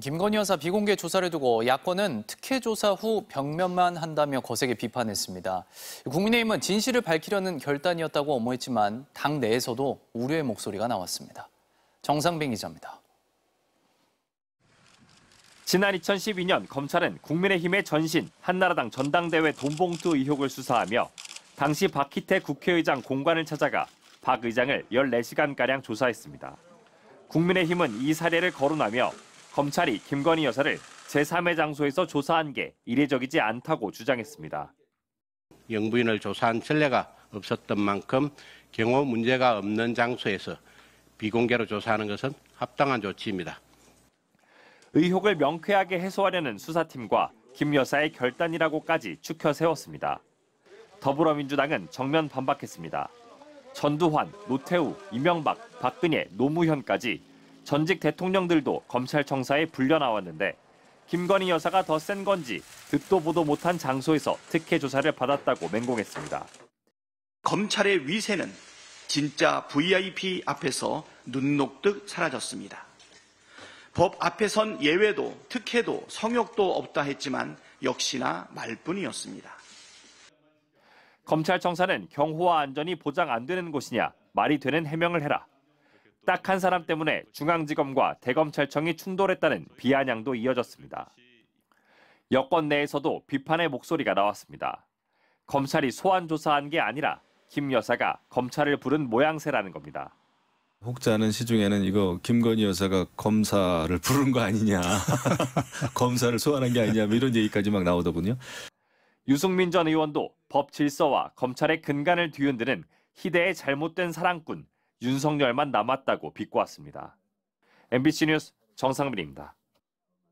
김건희 여사 비공개 조사를 두고 야권은 특혜 조사 후병면만 한다며 거세게 비판했습니다. 국민의힘은 진실을 밝히려는 결단이었다고 어호했지만당 내에서도 우려의 목소리가 나왔습니다. 정상빈 기자입니다. 지난 2012년 검찰은 국민의힘의 전신 한나라당 전당대회 돈봉투 의혹을 수사하며 당시 박희태 국회의장 공관을 찾아가 박 의장을 14시간가량 조사했습니다. 국민의힘은 이 사례를 거론하며 검찰이 김건희 여사를 제3의 장소에서 조사한 게 이례적이지 않다고 주장했습니다. 영부인을 조사한 전례가 없었던 만큼 경호 문제가 없는 장소에서 비공개로 조사하는 것은 합당한 조치입니다. 의혹을 명쾌하게 해소하려는 수사팀과 김 여사의 결단이라고까지 축혀 세웠습니다. 더불어민주당은 정면 반박했습니다. 전두환, 노태우, 이명박, 박근혜, 노무현까지 전직 대통령들도 검찰청사에 불려 나왔는데 김건희 여사가 더 센 건지 듣도 보도 못한 장소에서 특혜 조사를 받았다고 맹공했습니다. 검찰의 위세는 진짜 VIP 앞에서 눈녹듯 사라졌습니다. 법 앞에선 예외도 특혜도 성욕도 없다 했지만 역시나 말뿐이었습니다. 검찰청사는 경호와 안전이 보장 안 되는 곳이냐 말이 되는 해명을 해라 딱한 사람 때문에 중앙지검과 대검찰청이 충돌했다는 비아냥도 이어졌습니다. 여권 내에서도 비판의 목소리가 나왔습니다. 검찰이 소환 조사한 게 아니라 김 여사가 검찰을 부른 모양새라는 겁니다. 혹자는 시중에는 이거 김건희 여사가 검사를 부른 거 아니냐, 검사를 소환한 게 아니냐 뭐 이런 얘기까지 막 나오더군요. 유승민 전 의원도 법 질서와 검찰의 근간을 뒤흔드는 희대의 잘못된 사랑꾼 윤석열만 남았다고 비꼬았습니다. MBC 뉴스 정상민입니다.